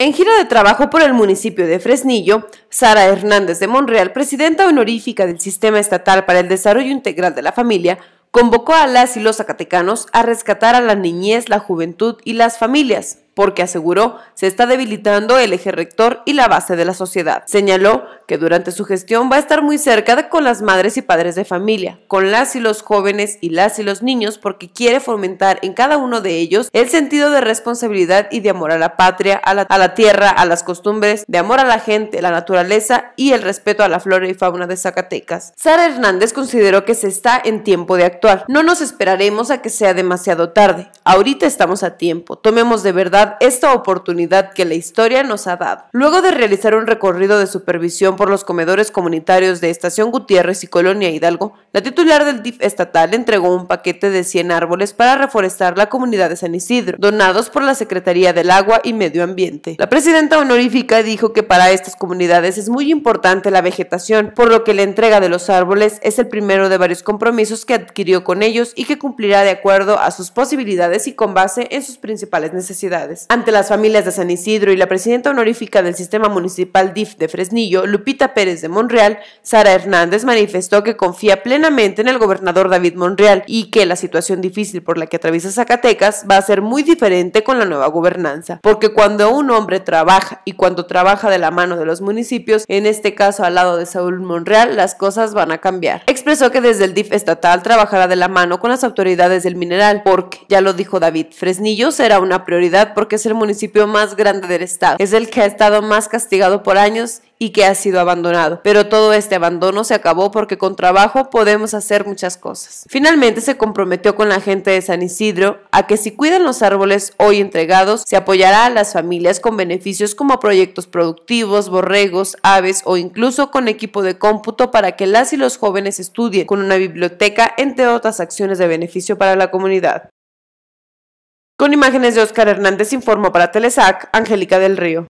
En gira de trabajo por el municipio de Fresnillo, Sara Hernández de Monreal, presidenta honorífica del Sistema Estatal para el Desarrollo Integral de la Familia, convocó a las y los zacatecanos a rescatar a la niñez, la juventud y las familias porque aseguró se está debilitando el eje rector y la base de la sociedad. Señaló que durante su gestión va a estar muy cerca con las madres y padres de familia, con las y los jóvenes y las y los niños, porque quiere fomentar en cada uno de ellos el sentido de responsabilidad y de amor a la patria, a la, a la tierra, a las costumbres, de amor a la gente, la naturaleza y el respeto a la flora y fauna de Zacatecas. Sara Hernández consideró que se está en tiempo de actuar. No nos esperaremos a que sea demasiado tarde. Ahorita estamos a tiempo. Tomemos de verdad esta oportunidad que la historia nos ha dado. Luego de realizar un recorrido de supervisión por los comedores comunitarios de Estación Gutiérrez y Colonia Hidalgo, la titular del DIF estatal entregó un paquete de 100 árboles para reforestar la comunidad de San Isidro, donados por la Secretaría del Agua y Medio Ambiente. La presidenta honorífica dijo que para estas comunidades es muy importante la vegetación, por lo que la entrega de los árboles es el primero de varios compromisos que adquirió con ellos y que cumplirá de acuerdo a sus posibilidades y con base en sus principales necesidades. Ante las familias de San Isidro y la presidenta honorífica del sistema municipal DIF de Fresnillo, Lupita Pérez de Monreal, Sara Hernández manifestó que confía plenamente en el gobernador David Monreal y que la situación difícil por la que atraviesa Zacatecas va a ser muy diferente con la nueva gobernanza, porque cuando un hombre trabaja y cuando trabaja de la mano de los municipios, en este caso al lado de Saúl Monreal, las cosas van a cambiar. Expresó que desde el DIF estatal trabajará de la mano con las autoridades del mineral, porque, ya lo dijo David, Fresnillo será una prioridad porque es el municipio más grande del estado. Es el que ha estado más castigado por años y que ha sido abandonado. Pero todo este abandono se acabó porque con trabajo podemos hacer muchas cosas. Finalmente se comprometió con la gente de San Isidro a que si cuidan los árboles hoy entregados, se apoyará a las familias con beneficios como proyectos productivos, borregos, aves o incluso con equipo de cómputo para que las y los jóvenes estudien, con una biblioteca, entre otras acciones de beneficio para la comunidad. Con imágenes de Oscar Hernández informó para Telesac, Angélica del Río.